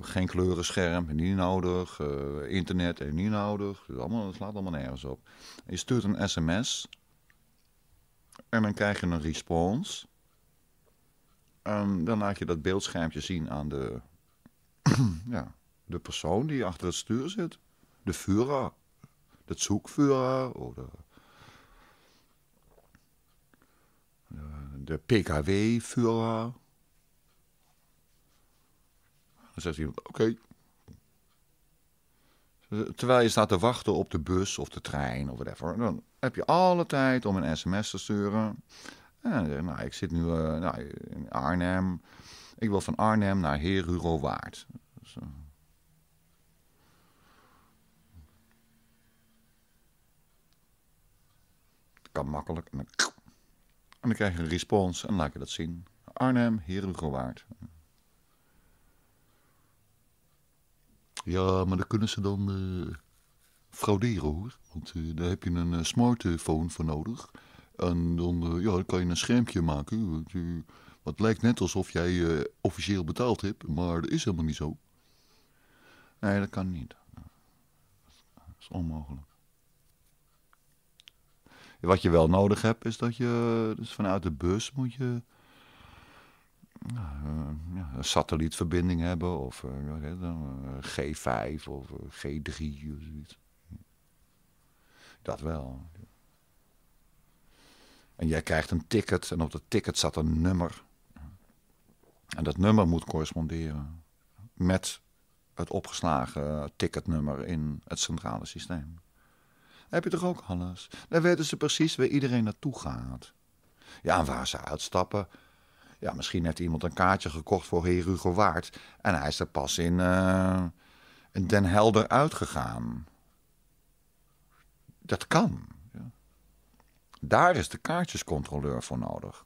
Geen kleurenscherm, niet nodig. Uh, internet, niet nodig. Dus allemaal, dat slaat allemaal nergens op. je stuurt een sms. En dan krijg je een response. En dan laat je dat beeldschermpje zien aan de, *clears throat* ja, de persoon die achter het stuur zit. De Führer. De Zugführer. Of de de PKW-Führer. Dan zegt hij, oké. Terwijl je staat te wachten op de bus of de trein of whatever, dan heb je alle tijd om een sms te sturen. En, nou, ik zit nu eh, nou, in Arnhem. Ik wil van Arnhem naar Heer Hugo Waard. Dus, eh. Kan makkelijk. En dan krijg je een respons en laat je dat zien. Arnhem, Herugowaard. Ja, maar dan kunnen ze dan uh, frauderen hoor. Want eh, daar heb je een eh, smartphone voor nodig. En dan, ja, dan kan je een schermpje maken. wat lijkt net alsof jij officieel betaald hebt, maar dat is helemaal niet zo. Nee, dat kan niet. Dat is onmogelijk. Wat je wel nodig hebt, is dat je dus vanuit de bus moet je eh, een satellietverbinding hebben of eh, eh, G5 of G3 of zoiets. Dat wel. En jij krijgt een ticket en op dat ticket zat een nummer. En dat nummer moet corresponderen met het opgeslagen ticketnummer in het centrale systeem. Heb je toch ook, alles? Daar weten ze precies waar iedereen naartoe gaat. Ja, en waar ze uitstappen. Ja, misschien heeft iemand een kaartje gekocht voor heer Hugo Waard... en hij is er pas in, eh, Den Helder uitgegaan. Dat kan. Ja. Daar is de kaartjescontroleur voor nodig.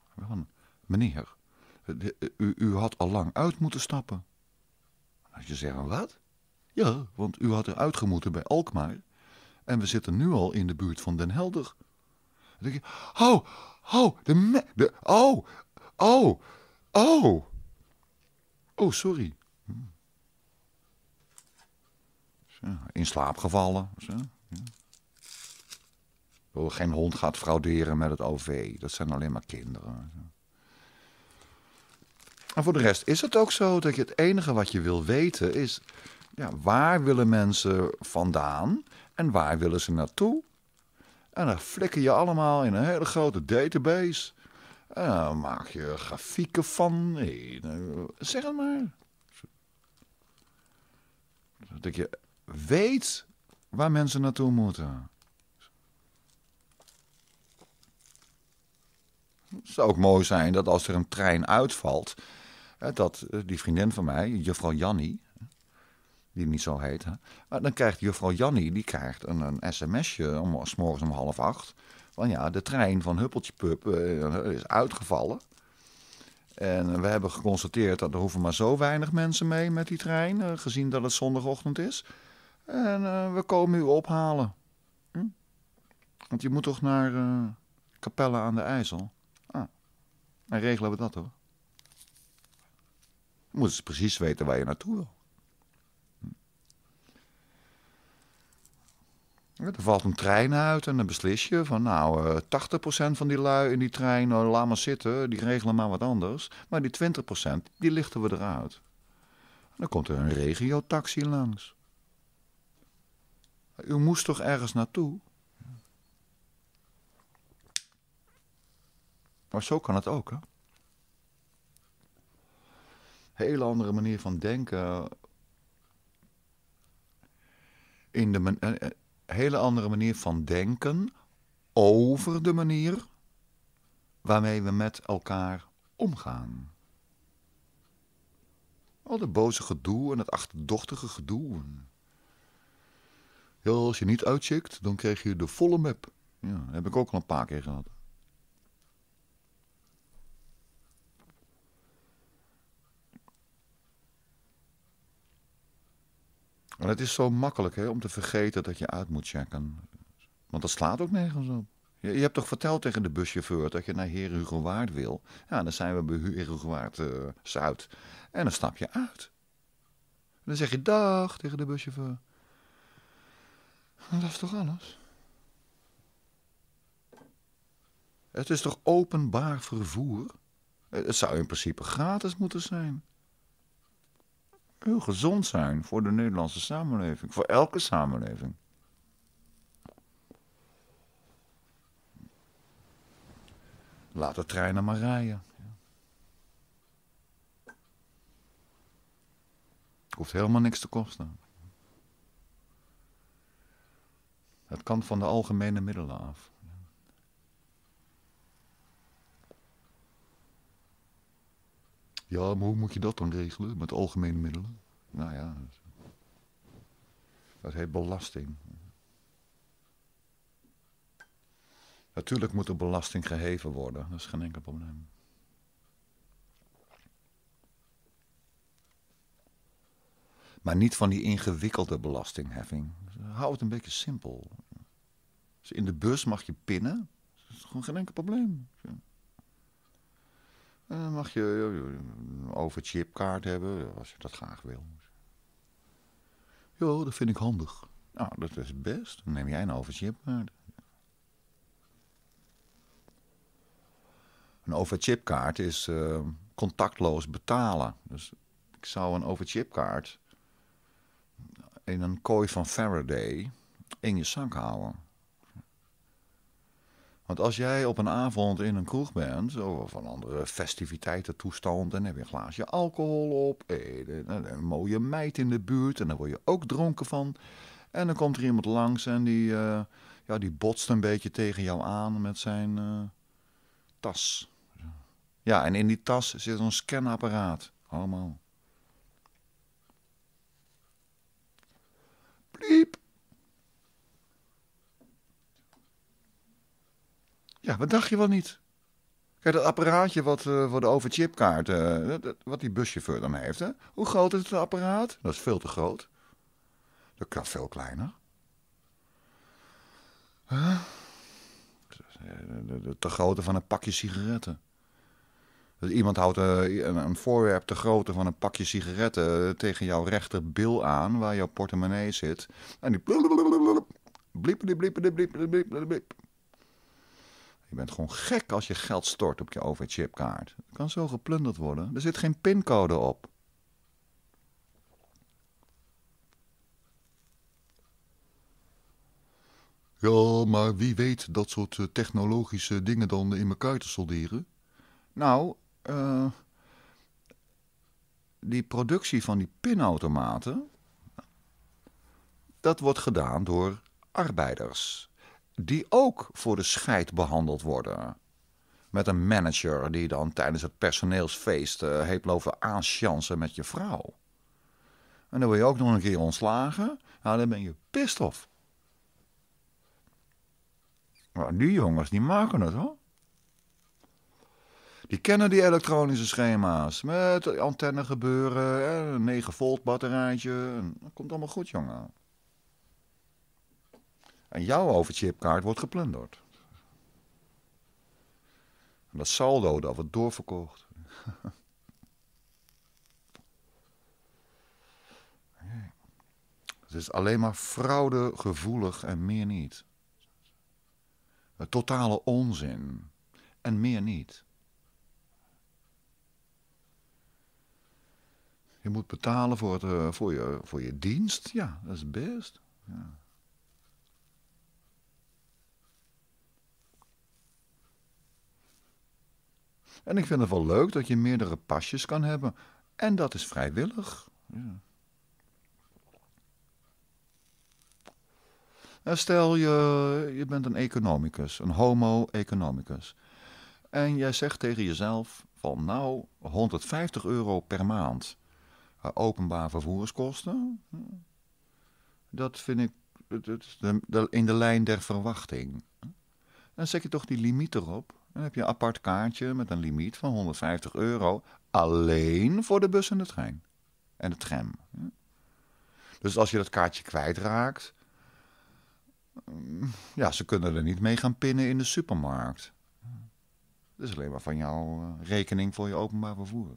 Meneer, u, u had al lang uit moeten stappen. Als je zegt, wat? Ja, want u had er uitgemoeten bij Alkmaar. En we zitten nu al in de buurt van Den Helder. Dan denk je, oh, oh, de, me, de oh, oh, oh. Oh, sorry. Hmm. In slaap gevallen. Zo. Wel, geen hond gaat frauderen met het OV. Dat zijn alleen maar kinderen. En voor de rest is het ook zo dat je het enige wat je wil weten is... Ja, waar willen mensen vandaan en waar willen ze naartoe? En dan flikker je allemaal in een hele grote database. En dan maak je grafieken van. Nee, nou, zeg het maar. Dat je weet waar mensen naartoe moeten. Het zou ook mooi zijn dat als er een trein uitvalt, dat eh, die vriendin van mij, juffrouw Jannie, die niet zo heet. Maar dan krijgt juffrouw Jannie die krijgt een, een sms'je om, s morgens om half acht. Van ja, de trein van Huppeltje Pup eh, is uitgevallen. En we hebben geconstateerd dat er hoeven maar zo weinig mensen mee met die trein, eh, gezien dat het zondagochtend is. En eh, we komen u ophalen. Hm? Want je moet toch naar Capelle aan de IJssel? Ah, dan regelen we dat hoor. Moeten ze precies weten waar je naartoe wil. er valt een trein uit en dan beslis je van nou, 80% eh, van die lui in die trein, nou, laat maar zitten, die regelen maar wat anders. Maar die 20%, die lichten we eruit. dan komt er een regiotaxi langs. U moest toch ergens naartoe? Maar zo kan het ook, hè? Hele andere manier van denken. In de, eh, hele andere manier van denken over de manier waarmee we met elkaar omgaan. Al oh, dat boze gedoe en het achterdochtige gedoe. Ja, als je niet uitcheckt, dan krijg je de volle map. Ja, heb ik ook al een paar keer gehad. En het is zo makkelijk hè, om te vergeten dat je uit moet checken. Want dat slaat ook nergens op. Je, je hebt toch verteld tegen de buschauffeur dat je naar Heer Hugo Waard wil? Ja, dan zijn we bij Heer Hugo Waard eh, Zuid. En dan stap je uit. En dan zeg je dag tegen de buschauffeur. dat is toch alles? Het is toch openbaar vervoer? Eh, het zou in principe gratis moeten zijn heel gezond zijn voor de Nederlandse samenleving, voor elke samenleving. Laat de treinen maar rijden. Hoeft helemaal niks te kosten. Het kan van de algemene middelen af. Ja, maar hoe moet je dat dan regelen? Met algemene middelen? Nou ja, dat heet belasting. Natuurlijk moet er belasting geheven worden, dat is geen enkel probleem. Maar niet van die ingewikkelde belastingheffing. Hou het een beetje simpel. Dus in de bus mag je pinnen, dat is gewoon geen enkel probleem. ja. Uh, mag je eh, eh, een overchipkaart hebben, als je dat graag wil. Jo, dat vind ik handig. Nou, dat is best. Dan neem jij een overchipkaart. Een overchipkaart is contactloos betalen. Dus ik zou een overchipkaart in een kooi van Faraday in je zak houden. Want als jij op een avond in een kroeg bent, of een andere festiviteiten toestand, en heb je een glaasje alcohol op, eh, nou, een mooie meid in de buurt, en daar word je ook dronken van. En dan komt er iemand langs en die, eh, ja, die botst een beetje tegen jou aan met zijn eh, tas. Ja, en in die tas zit een scanapparaat. Allemaal. Bliep. Ja, wat dacht je wel niet? Kijk, dat apparaatje wat eh, voor de overchipkaart, eh, wat die buschauffeur dan heeft, hè? hoe groot is het apparaat? Dat is veel te groot. Dat kan veel kleiner. De, te grootte van een pakje sigaretten. iemand houdt eh, een, voorwerp te grootte van een pakje sigaretten tegen jouw rechterbil aan, waar jouw portemonnee zit. En die bliep, bliep, bliep. Je bent gewoon gek als je geld stort op je overchipkaart. Het kan zo geplunderd worden. Er zit geen pincode op. Ja, maar wie weet dat soort eh, technologische dingen dan in elkaar te solderen? Nou, eh, die productie van die pinautomaten, dat wordt gedaan door arbeiders die ook voor de scheid behandeld worden. Met een manager die dan tijdens het personeelsfeest eh, heeft lopen aanschansen met je vrouw. En dan wil je ook nog een keer ontslagen. Nou, dan ben je pistof. Maar die jongens, die maken het hoor. Die kennen die elektronische schema's. Met antenne gebeuren, een 9 volt batterijtje. Dat komt allemaal goed, jongen. En jouw overchipkaart wordt geplunderd. En dat saldo, dat wordt doorverkocht. *laughs* Het is alleen maar fraudegevoelig en meer niet. Een totale onzin en meer niet. Je moet betalen voor, het, eh, voor, je, voor je dienst, ja, dat is het best. Ja. En ik vind het wel leuk dat je meerdere pasjes kan hebben. En dat is vrijwillig. Ja. En nou, stel je, je bent een economicus, een homo economicus. En jij zegt tegen jezelf van nou 150 euro per maand eh, openbaar vervoerskosten. Dat vind ik in de lijn der verwachting. Dan zet je toch die limiet erop. Dan heb je een apart kaartje met een limiet van 150 euro. Alleen voor de bus en de trein. En de tram. Dus als je dat kaartje kwijtraakt. Mm, ja, ze kunnen er niet mee gaan pinnen in de supermarkt. Dat is alleen maar van jouw eh, rekening voor je openbaar vervoer.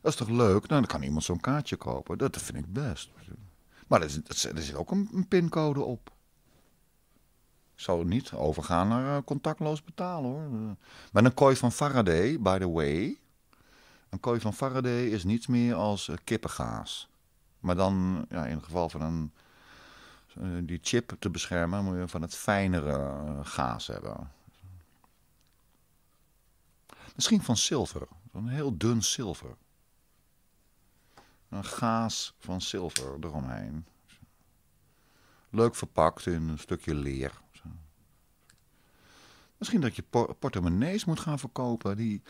Dat is toch leuk? Nou, dan kan iemand zo'n kaartje kopen. Dat vind ik best. Maar er zit, er zit ook een, een, pincode op. Ik zou niet overgaan naar eh, contactloos betalen hoor. Eh, maar een kooi van Faraday, by the way. Een kooi van Faraday is niets meer als eh, kippengaas. Maar dan, ja, in het geval van een, die chip te beschermen, moet je van het fijnere gaas hebben. Misschien van zilver. Een heel dun zilver. Een gaas van zilver eromheen. Leuk verpakt in een stukje leer. Misschien dat je portemonnees moet gaan verkopen die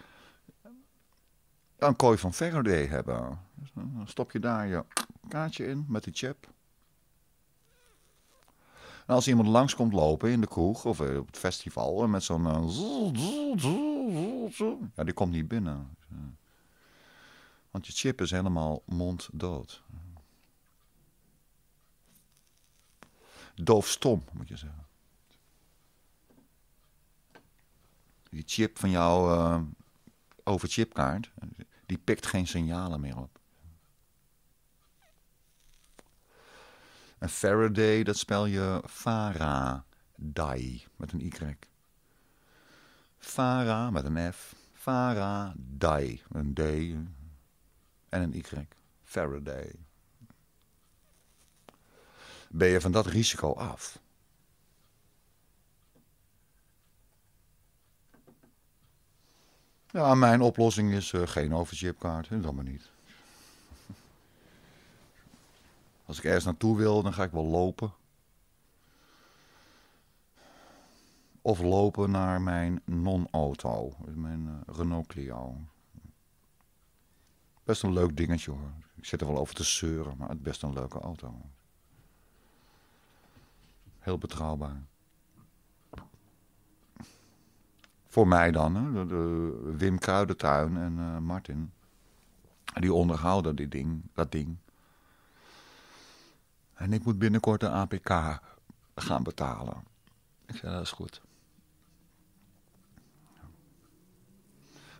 een kooi van Faraday hebben. Dan stop je daar je kaartje in met die chip. En als iemand langs komt lopen in de kroeg of op het festival met zo'n... Ja, die komt niet binnen. Want je chip is helemaal monddood. Doofstom, moet je zeggen. Die chip van jouw uh, overchipkaart, die pikt geen signalen meer op. En Faraday, dat spel je Faraday met een Y. Farah met een F. Faraday, een D, en een Y. Faraday. Ben je van dat risico af? Ja, mijn oplossing is eh, geen overchipkaart. Dat maar niet. *laughs* Als ik ergens naartoe wil, dan ga ik wel lopen. Of lopen naar mijn non-auto, mijn eh, Renault Clio. Best een leuk dingetje hoor. Ik zit er wel over te zeuren, maar het is best een leuke auto. Heel betrouwbaar. Voor mij dan, hè? De, Wim Kruidentuin en eh, Martin. Die onderhouden die ding, dat ding. En ik moet binnenkort een APK gaan betalen. Ik zeg dat is goed.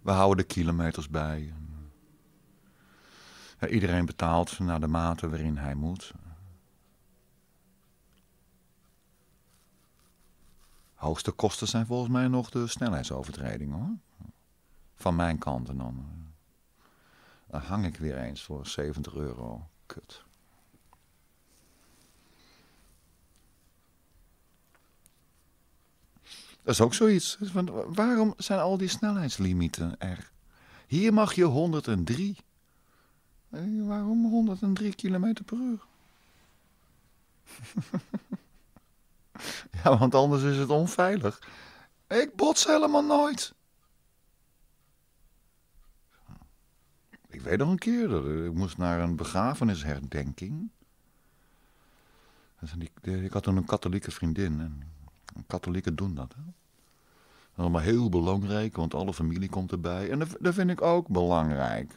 We houden de kilometers bij iedereen betaalt naar de mate waarin hij moet. Hoogste kosten zijn volgens mij nog de snelheidsovertredingen hoor. Van mijn kant en dan. Eh. hang ik weer eens voor 70 euro. Kut. Dat is ook zoiets. Want waarom zijn al die snelheidslimieten er? Hier mag je 103 waarom 103 km per uur? *laughs* ja, want anders is het onveilig. Ik bots helemaal nooit. Ik weet nog een keer, dat ik moest naar een begrafenisherdenking. Ik had toen een katholieke vriendin. En katholieken doen dat. Hè? allemaal heel belangrijk, want alle familie komt erbij. En dat, dat vind ik ook belangrijk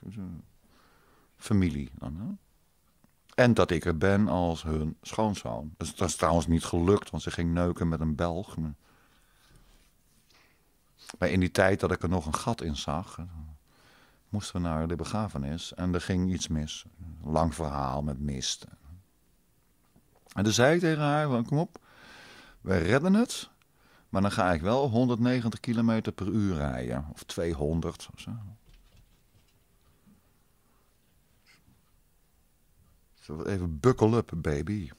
familie. en dat ik er ben als hun schoonzoon. dat is trouwens niet gelukt, want ze ging neuken met een Belg. Maar in die tijd dat ik er nog een gat in zag, moesten we naar de begrafenis. En er ging iets mis. Lang verhaal met mist. En toen zei ik tegen haar, van, kom op, we redden het. Maar dan ga ik wel 190 km per uur rijden. Of 200 of zo. Even buckle up, baby.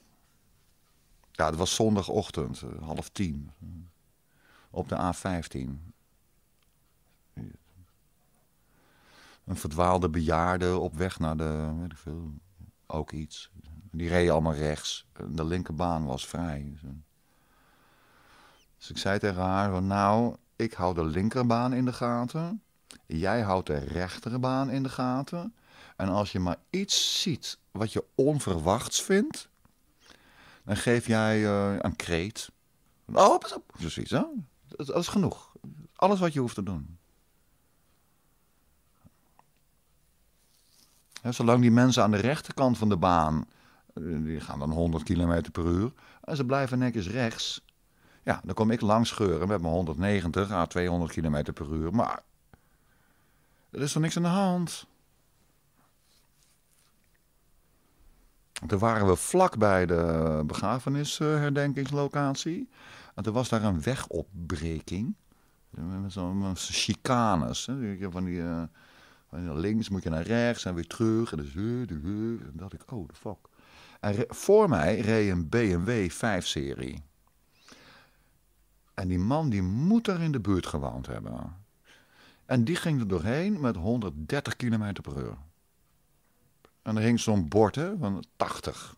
Ja, het was zondagochtend, eh, half tien. Op de A15. Een verdwaalde bejaarde op weg naar de, weet ik veel, ook iets. Die reed allemaal rechts. De linkerbaan was vrij. Dus ik zei tegen haar, nou, ik hou de linkerbaan in de gaten. Jij houdt de rechterbaan in de gaten. En als je maar iets ziet wat je onverwachts vindt, dan geef jij eh, een kreet. Oh, pas op. hè? Dat, dat is genoeg. Alles wat je hoeft te doen. zolang die mensen aan de rechterkant van de baan, eh, die gaan dan 100 km per uur, en ze blijven netjes rechts, ja, dan kom ik langs scheuren met mijn 190 à 200 km per uur. Maar er is toch niks aan de hand? Toen waren we vlak bij de begrafenisherdenkingslocatie. En toen was daar een wegopbreking. Met zo'n chicanes. Hè? Van die, eh, links moet je naar rechts en weer terug. En, dus, en dacht ik, oh, de fuck. En voor mij reed een BMW 5-serie. En die man die moet daar in de buurt gewoond hebben. En die ging er doorheen met 130 km per uur. En er hing zo'n bord hè, van 80.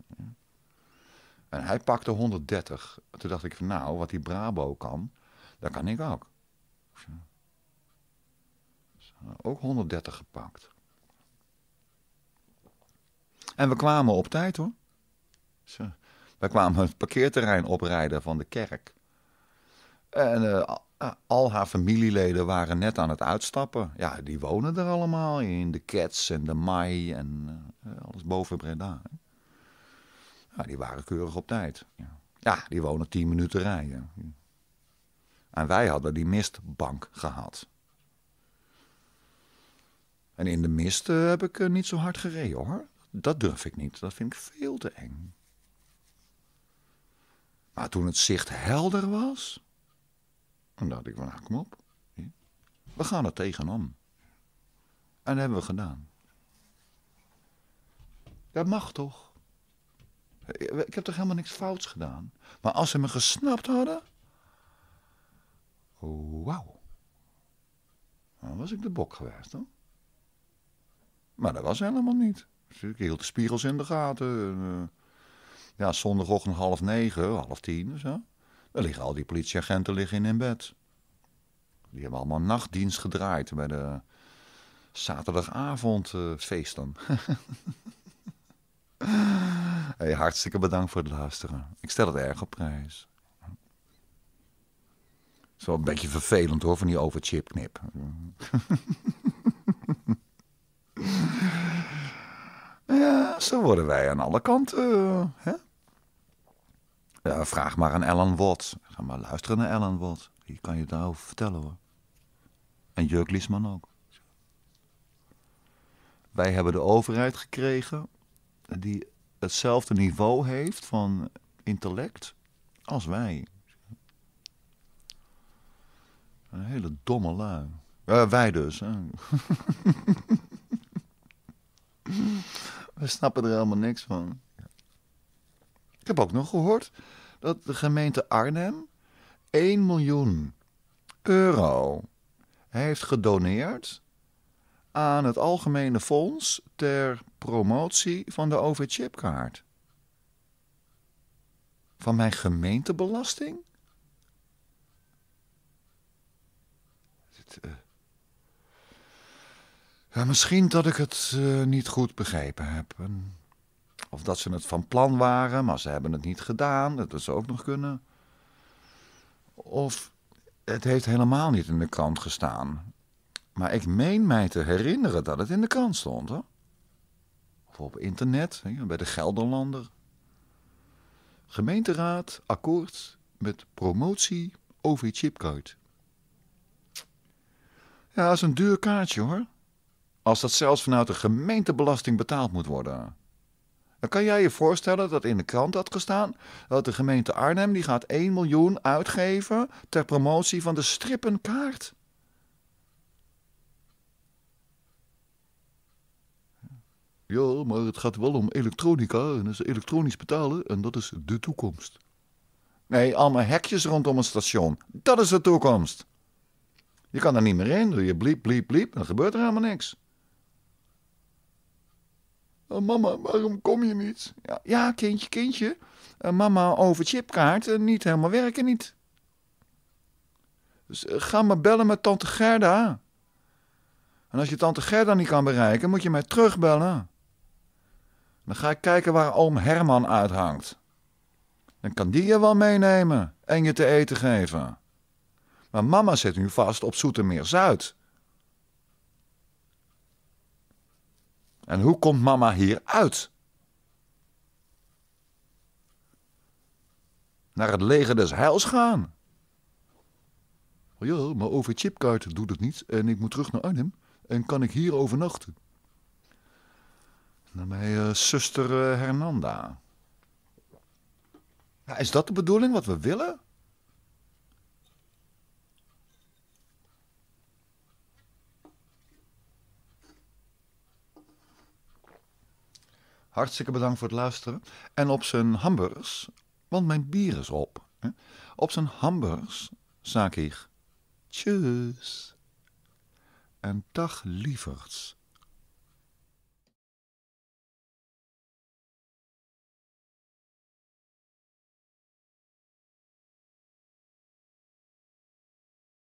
En hij pakte 130. Toen dacht ik van nou, wat die Brabo kan, dat kan ik ook. Zo. ook 130 gepakt. En we kwamen op tijd hoor. we kwamen het parkeerterrein oprijden van de kerk. En uh, eh, al haar familieleden waren net aan het uitstappen. Ja, die wonen er allemaal in de Cats en de Mai en eh, eh, alles boven Breda. Hè. Ja, die waren keurig op tijd. Ja, die wonen tien minuten rijden. En wij hadden die mistbank gehad. En in de mist heb ik niet zo hard gereden hoor. Dat durf ik niet. Dat vind ik veel te eng. Maar toen het zicht helder was. En dacht ik van, nou, kom op. We gaan er tegenaan. En dat hebben we gedaan. Dat mag toch? Ik heb toch helemaal niks fouts gedaan? Maar als ze me gesnapt hadden... Wauw. Dan was ik de bok geweest, hoor. Maar dat was helemaal niet. Ik hield de spiegels in de gaten. Ja, zondagochtend half negen, half tien of zo. Er liggen al die politieagenten liggen in bed. Die hebben allemaal nachtdienst gedraaid bij de zaterdagavondfeesten. Eh, *laughs* hartstikke bedankt voor het luisteren. Ik stel het erg op prijs. Het is wel een beetje vervelend hoor, van die overchipknip. *laughs* ja, zo worden wij aan alle kanten. Hè? vraag maar aan Ellen Watts. Ga maar luisteren naar Ellen Watts. Die kan je daarover vertellen hoor. En Jurk Liesman ook. Wij hebben de overheid gekregen die hetzelfde niveau heeft van intellect als wij. Een hele domme lui. wij dus. *laughs* We snappen er helemaal niks van. Ik heb ook nog gehoord dat de gemeente Arnhem 1 miljoen euro heeft gedoneerd aan het Algemene Fonds ter promotie van de OV-chipkaart. Van mijn gemeentebelasting? Eh, misschien dat ik het eh, niet goed begrepen heb. Of dat ze het van plan waren, maar ze hebben het niet gedaan. Dat zou ook nog kunnen. Of het heeft helemaal niet in de krant gestaan. Maar ik meen mij te herinneren dat het in de krant stond. Hoor. Of op internet, bij de Gelderlander. Gemeenteraad akkoord met promotie over chipkaart Ja, dat is een duur kaartje hoor. Als dat zelfs vanuit de gemeentebelasting betaald moet worden kan jij je voorstellen dat in de krant had gestaan dat de gemeente Arnhem die gaat 1 miljoen uitgeven ter promotie van de strippenkaart. Ja, maar het gaat wel om elektronica en is elektronisch betalen en dat is de toekomst. Nee, allemaal hekjes rondom een station. Dat is de toekomst. Je kan er niet meer in, doe je bliep, bliep, bliep, dan gebeurt er helemaal niks. Oh, mama, waarom kom je niet? Ja, ja kindje, kindje. Eh, mama over chipkaart eh, niet helemaal werken niet. Dus, eh, ga maar bellen met tante Gerda. En als je tante Gerda niet kan bereiken, moet je mij terugbellen. Dan ga ik kijken waar oom Herman uithangt. Dan kan die je wel meenemen en je te eten geven. Maar mama zit nu vast op Zoetermeer-Zuid. En hoe komt mama hier uit? Naar het leger des heils gaan. Ja, maar over chipkaart doet het niet en ik moet terug naar Arnhem. En kan ik hier overnachten? Naar mijn uh, zuster eh, Hernanda. Nou, is dat de bedoeling, wat we willen? Hartstikke bedankt voor het luisteren. En op zijn hamburgers, want mijn bier is op. Op zijn hamburgers zaak ik. Tjus. En dag lieverds.